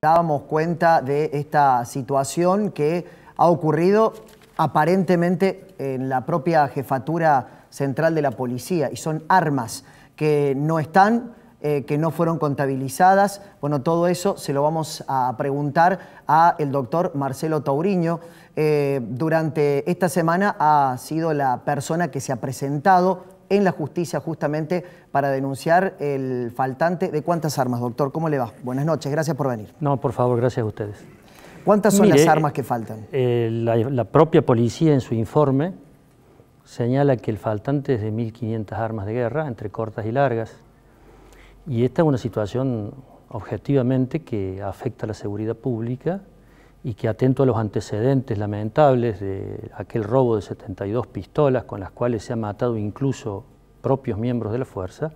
dábamos cuenta de esta situación que ha ocurrido aparentemente en la propia jefatura central de la policía y son armas que no están, eh, que no fueron contabilizadas. Bueno, todo eso se lo vamos a preguntar al doctor Marcelo Tauriño. Eh, durante esta semana ha sido la persona que se ha presentado en la justicia justamente para denunciar el faltante de cuántas armas, doctor. ¿Cómo le va? Buenas noches, gracias por venir. No, por favor, gracias a ustedes. ¿Cuántas son las armas que faltan? Eh, la, la, propia policía en su informe señala que el faltante es de 1.500 armas de guerra, entre cortas y largas, y esta es una situación objetivamente que afecta a la seguridad pública y que atento a los antecedentes lamentables de aquel robo de 72 pistolas con las cuales se han matado incluso propios miembros de la fuerza,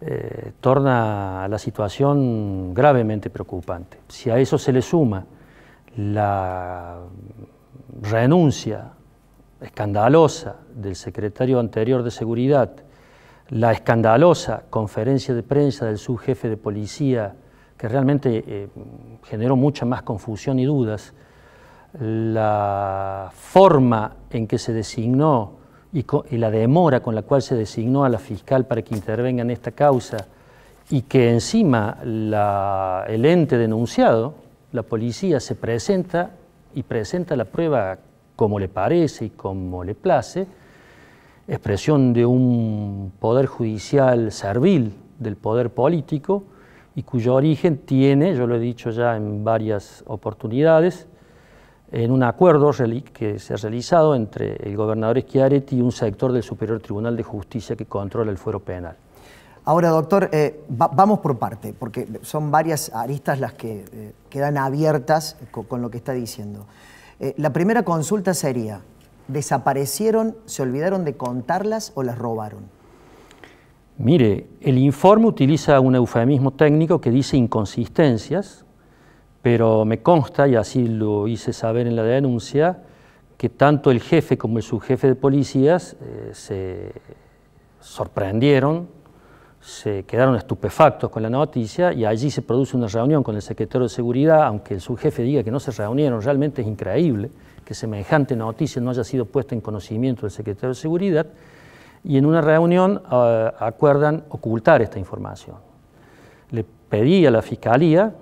eh, torna la situación gravemente preocupante. Si a eso se le suma la renuncia escandalosa del secretario anterior de Seguridad, la escandalosa conferencia de prensa del subjefe de policía que realmente eh, generó mucha más confusión y dudas, la forma en que se designó y, la demora con la cual se designó a la fiscal para que intervenga en esta causa y que encima el ente denunciado, la policía, se presenta y presenta la prueba como le parece y como le place, expresión de un poder judicial servil del poder político, y cuyo origen tiene, yo lo he dicho ya en varias oportunidades, en un acuerdo que se ha realizado entre el gobernador Schiaretti y un sector del Superior Tribunal de Justicia que controla el fuero penal. Ahora, doctor, eh, vamos por parte, porque son varias aristas las que eh, quedan abiertas con, lo que está diciendo. Eh, la primera consulta sería, ¿desaparecieron, se olvidaron de contarlas o las robaron? Mire, el informe utiliza un eufemismo técnico que dice inconsistencias, pero me consta, y así lo hice saber en la denuncia, que tanto el jefe como el subjefe de policías eh, se sorprendieron, se quedaron estupefactos con la noticia y allí se produce una reunión con el secretario de Seguridad, aunque el subjefe diga que no se reunieron, realmente es increíble que semejante noticia no haya sido puesta en conocimiento del secretario de Seguridad y en una reunión eh, acuerdan ocultar esta información. Le pedí a la fiscalía,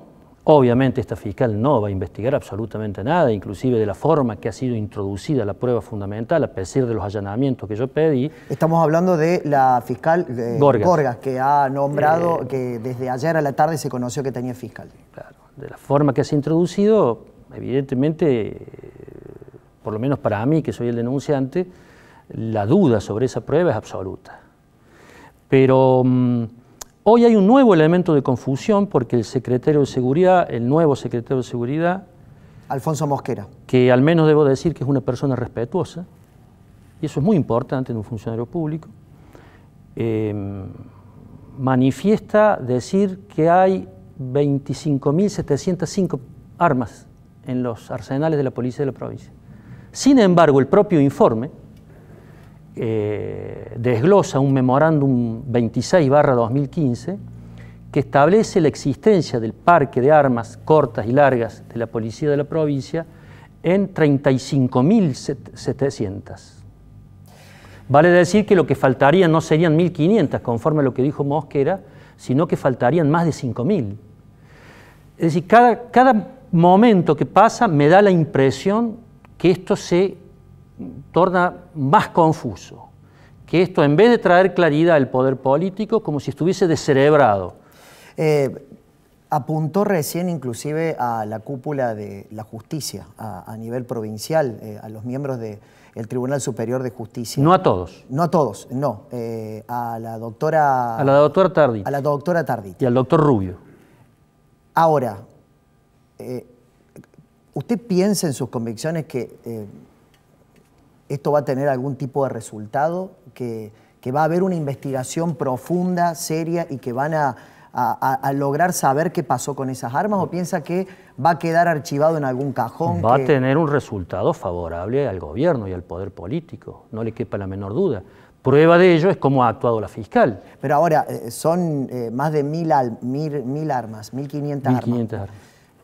obviamente esta fiscal no va a investigar absolutamente nada, inclusive de la forma que ha sido introducida la prueba fundamental, a pesar de los allanamientos que yo pedí. Estamos hablando de la fiscal Gorgas. que ha nombrado, eh, que desde ayer a la tarde se conoció que tenía fiscal. Claro, de la forma que se ha introducido, evidentemente, eh, por lo menos para mí, que soy el denunciante, la duda sobre esa prueba es absoluta. Pero mm, hoy hay un nuevo elemento de confusión porque el secretario de Seguridad, el nuevo secretario de Seguridad... Alfonso Mosquera. Que al menos debo decir que es una persona respetuosa, y eso es muy importante en un funcionario público, em, manifiesta decir que hay 25.705 armas en los arsenales de la policía de la provincia. Sin embargo, el propio informe, eh, desglosa un memorándum 26 barra 2015 que establece la existencia del parque de armas cortas y largas de la policía de la provincia en 35.700. Vale decir que lo que faltaría no serían 1.500, conforme a lo que dijo Mosquera, sino que faltarían más de 5.000. Es decir, cada, cada momento que pasa me da la impresión que esto se torna más confuso, que esto en vez de traer claridad al poder político, como si estuviese descerebrado. Eh, apuntó recién inclusive a la cúpula de la justicia a, nivel provincial, eh, a los miembros del el Tribunal Superior de Justicia. No a todos. No a todos, no. Eh, a la doctora... A la doctora Tardit. A la doctora Tardit. Y al doctor Rubio. Ahora, ¿usted piensa en sus convicciones que esto va a tener algún tipo de resultado, que, va a haber una investigación profunda, seria y que van a, lograr saber qué pasó con esas armas o piensa que va a quedar archivado en algún cajón? Va a tener un resultado favorable al gobierno y al poder político, no le quepa la menor duda. Prueba de ello es cómo ha actuado la fiscal. Pero ahora, eh, son eh, más de mil, mil, mil armas, 1.500 armas. armas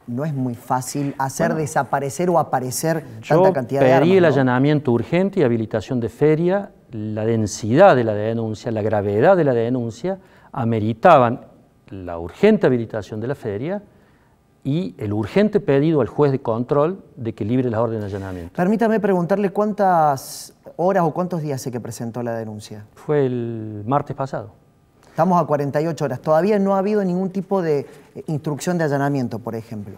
no es muy fácil hacer desaparecer o aparecer tanta cantidad de armas. Pedí el allanamiento urgente y habilitación de feria, la densidad de la denuncia, la gravedad de la denuncia ameritaban la urgente habilitación de la feria y el urgente pedido al juez de control de que libre la orden de allanamiento. Permítame preguntarle cuántas horas o cuántos días se que presentó la denuncia. Fue el martes pasado. Estamos a 48 horas. Todavía no ha habido ningún tipo de eh, instrucción de allanamiento, por ejemplo.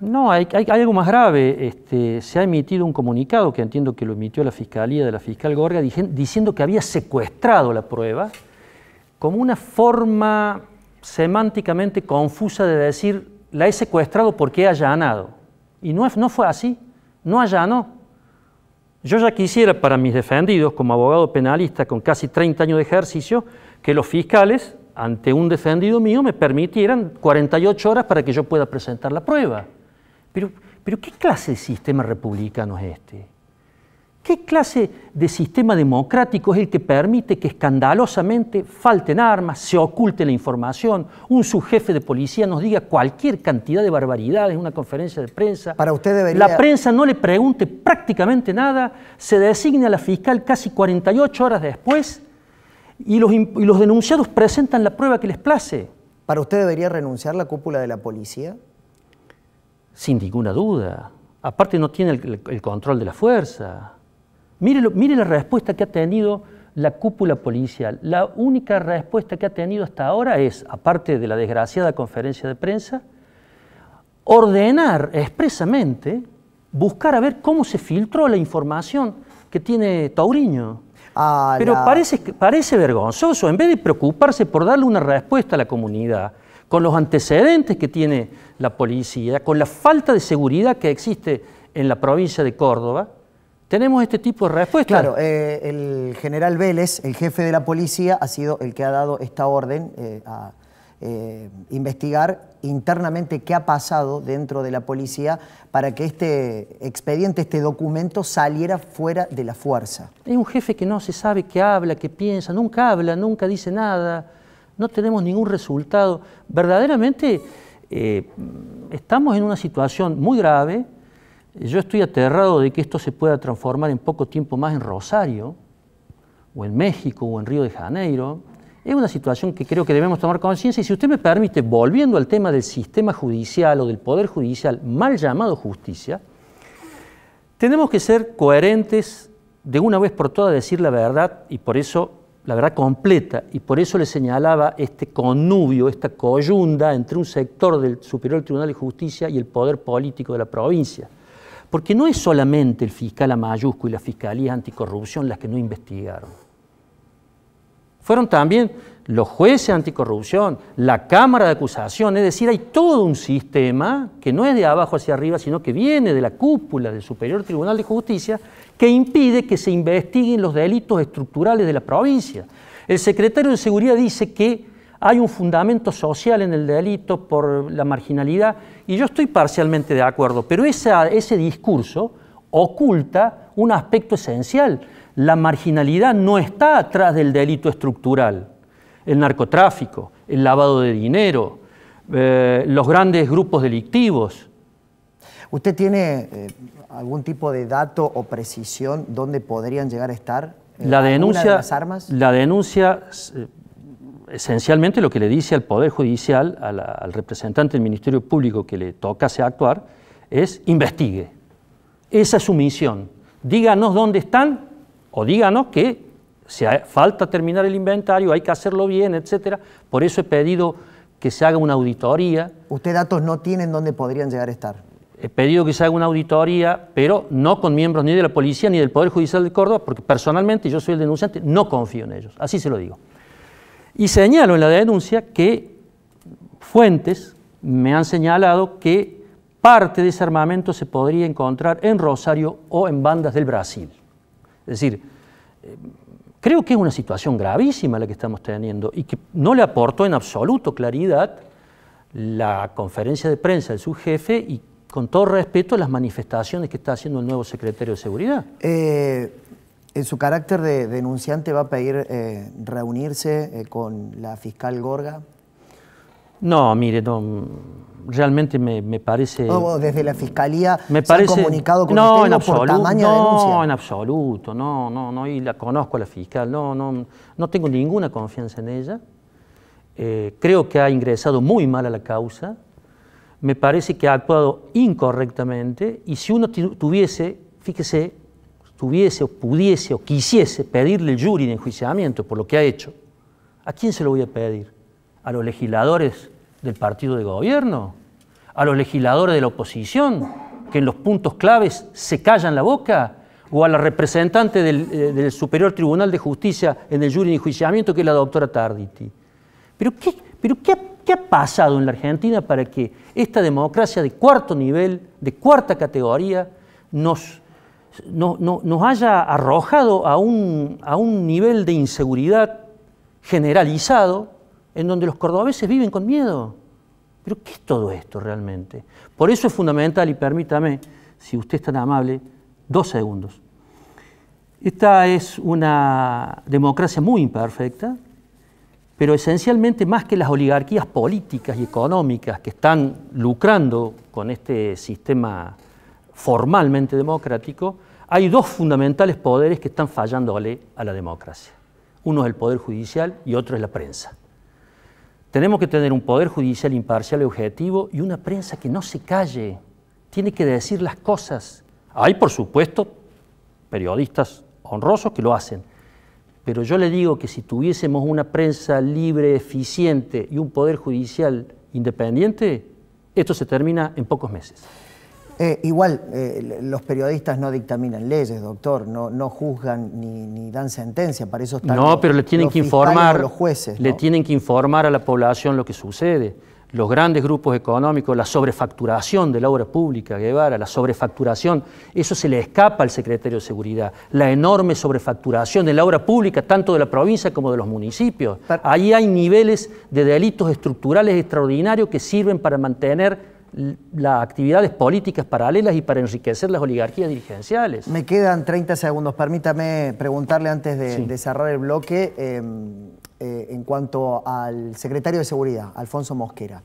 No, hay, algo más grave. Este, se ha emitido un comunicado que entiendo que lo emitió la Fiscalía de la Fiscal Gorga diciendo que había secuestrado la prueba como una forma semánticamente confusa de decir la he secuestrado porque he allanado. Y no, no fue así, no allanó. Yo ya quisiera para mis defendidos como abogado penalista con casi 30 años de ejercicio que los fiscales, ante un defendido mío, me permitieran 48 horas para que yo pueda presentar la prueba. Pero, pero ¿qué clase de sistema republicano es este? ¿Qué clase de sistema democrático es el que permite que escandalosamente falten armas, se oculte la información, un subjefe de policía nos diga cualquier cantidad de barbaridades en una conferencia de prensa? Para usted La prensa no le pregunte prácticamente nada, se designa a la fiscal casi 48 horas después y los, denunciados presentan la prueba que les place. ¿Para usted debería renunciar la cúpula de la policía? Sin ninguna duda. Aparte no tiene el, control de la fuerza. mire la respuesta que ha tenido la cúpula policial. La única respuesta que ha tenido hasta ahora es, aparte de la desgraciada conferencia de prensa, ordenar expresamente buscar a ver cómo se filtró la información que tiene Tauriño. Pero parece, vergonzoso, en vez de preocuparse por darle una respuesta a la comunidad, con los antecedentes que tiene la policía, con la falta de seguridad que existe en la provincia de Córdoba, tenemos este tipo de respuesta. Claro, eh, el general Vélez, el jefe de la policía, ha sido el que ha dado esta orden eh, a eh, investigar internamente qué ha pasado dentro de la policía para que este expediente, este documento saliera fuera de la fuerza. Hay un jefe que no se sabe qué habla, qué piensa, nunca habla, nunca dice nada, no tenemos ningún resultado. Verdaderamente eh, estamos en una situación muy grave. Yo estoy aterrado de que esto se pueda transformar en poco tiempo más en Rosario, o en México, o en Río de Janeiro es una situación que creo que debemos tomar conciencia y si usted me permite, volviendo al tema del sistema judicial o del poder judicial mal llamado justicia, tenemos que ser coherentes de una vez por todas, decir la verdad y por eso la verdad completa, y por eso le señalaba este connubio, esta coyunda entre un sector del Superior Tribunal de Justicia y el poder político de la provincia. Porque no es solamente el fiscal a mayúscula y la Fiscalía Anticorrupción las que no investigaron. Fueron también los jueces anticorrupción, la Cámara de Acusación, es decir, hay todo un sistema que no es de abajo hacia arriba, sino que viene de la cúpula del Superior Tribunal de Justicia, que impide que se investiguen los delitos estructurales de la provincia. El secretario de Seguridad dice que hay un fundamento social en el delito por la marginalidad, y yo estoy parcialmente de acuerdo, pero ese discurso oculta un aspecto esencial, la marginalidad no está atrás del delito estructural. El narcotráfico, el lavado de dinero, eh, los grandes grupos delictivos. ¿Usted tiene eh, algún tipo de dato o precisión dónde podrían llegar a estar eh, la denuncia, de las armas? La denuncia, esencialmente lo que le dice al Poder Judicial, al representante del Ministerio Público que le tocase actuar, es investigue. Esa es su misión. Díganos dónde están o díganos que si falta terminar el inventario, hay que hacerlo bien, etcétera. Por eso he pedido que se haga una auditoría. ¿Usted datos no tienen dónde podrían llegar a estar? He pedido que se haga una auditoría, pero no con miembros ni de la policía ni del Poder Judicial de Córdoba, porque personalmente yo soy el denunciante, no confío en ellos, así se lo digo. Y señalo en la denuncia que fuentes me han señalado que parte de ese armamento se podría encontrar en Rosario o en bandas del Brasil. Es decir, eh, creo que es una situación gravísima la que estamos teniendo y que no le aportó en absoluto claridad la conferencia de prensa de su jefe y con todo respeto las manifestaciones que está haciendo el nuevo secretario de Seguridad. Eh, en su carácter de denunciante va a pedir eh, reunirse con la fiscal Gorga no, mire, realmente me, parece... No, desde la Fiscalía me parece, comunicado con no, usted en absoluto, no, denuncia. No, en absoluto, no, no, no, y la conozco a la fiscal, no, no, no tengo ninguna confianza en ella. Eh, creo que ha ingresado muy mal a la causa, me parece que ha actuado incorrectamente y si uno tuviese, fíjese, tuviese o pudiese o quisiese pedirle el jury de enjuiciamiento por lo que ha hecho, ¿a quién se lo voy a pedir? a los legisladores del partido de gobierno, a los legisladores de la oposición, que en los puntos claves se callan la boca, o a la representante del, eh, Superior Tribunal de Justicia en el jury de enjuiciamiento, que es la doctora Tarditi. ¿Pero, qué, pero qué, ha pasado en la Argentina para que esta democracia de cuarto nivel, de cuarta categoría, nos, nos haya arrojado a un, a un nivel de inseguridad generalizado en donde los cordobeses viven con miedo. Pero ¿qué es todo esto realmente? Por eso es fundamental, y permítame, si usted es tan amable, dos segundos. Esta es una democracia muy imperfecta, pero esencialmente más que las oligarquías políticas y económicas que están lucrando con este sistema formalmente democrático, hay dos fundamentales poderes que están fallándole a la democracia. Uno es el poder judicial y otro es la prensa. Tenemos que tener un poder judicial imparcial y objetivo y una prensa que no se calle, tiene que decir las cosas. Hay, por supuesto, periodistas honrosos que lo hacen, pero yo le digo que si tuviésemos una prensa libre, eficiente y un poder judicial independiente, esto se termina en pocos meses. Eh, igual, eh, los periodistas no dictaminan leyes, doctor, no, no juzgan ni, dan sentencia, para eso están No, pero le tienen que informar jueces. Le tienen que informar a la población lo que sucede. Los grandes grupos económicos, la sobrefacturación de la obra pública, Guevara, la sobrefacturación, eso se le escapa al secretario de Seguridad, la enorme sobrefacturación de la obra pública, tanto de la provincia como de los municipios. Ahí hay niveles de delitos estructurales extraordinarios que sirven para mantener las actividades políticas paralelas y para enriquecer las oligarquías dirigenciales. Me quedan 30 segundos. Permítame preguntarle antes de, cerrar el bloque em, eh, en cuanto al secretario de Seguridad, Alfonso Mosquera.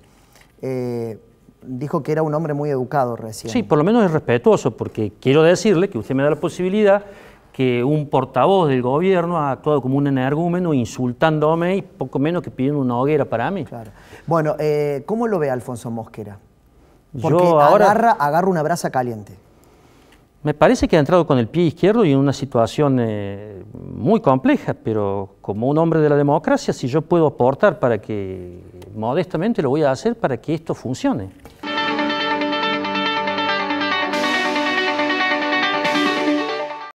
Eh, dijo que era un hombre muy educado recién. Sí, por lo menos es respetuoso, porque quiero decirle que usted me da la posibilidad que un portavoz del gobierno ha actuado como un energúmeno insultándome y poco menos que pidiendo una hoguera para mí. Claro. Bueno, eh, ¿cómo lo ve Alfonso Mosquera? Porque ahora, agarra, una brasa caliente. Me parece que ha entrado con el pie izquierdo y en una situación eh, muy compleja, pero como un hombre de la democracia, si yo puedo aportar para que, modestamente lo voy a hacer para que esto funcione.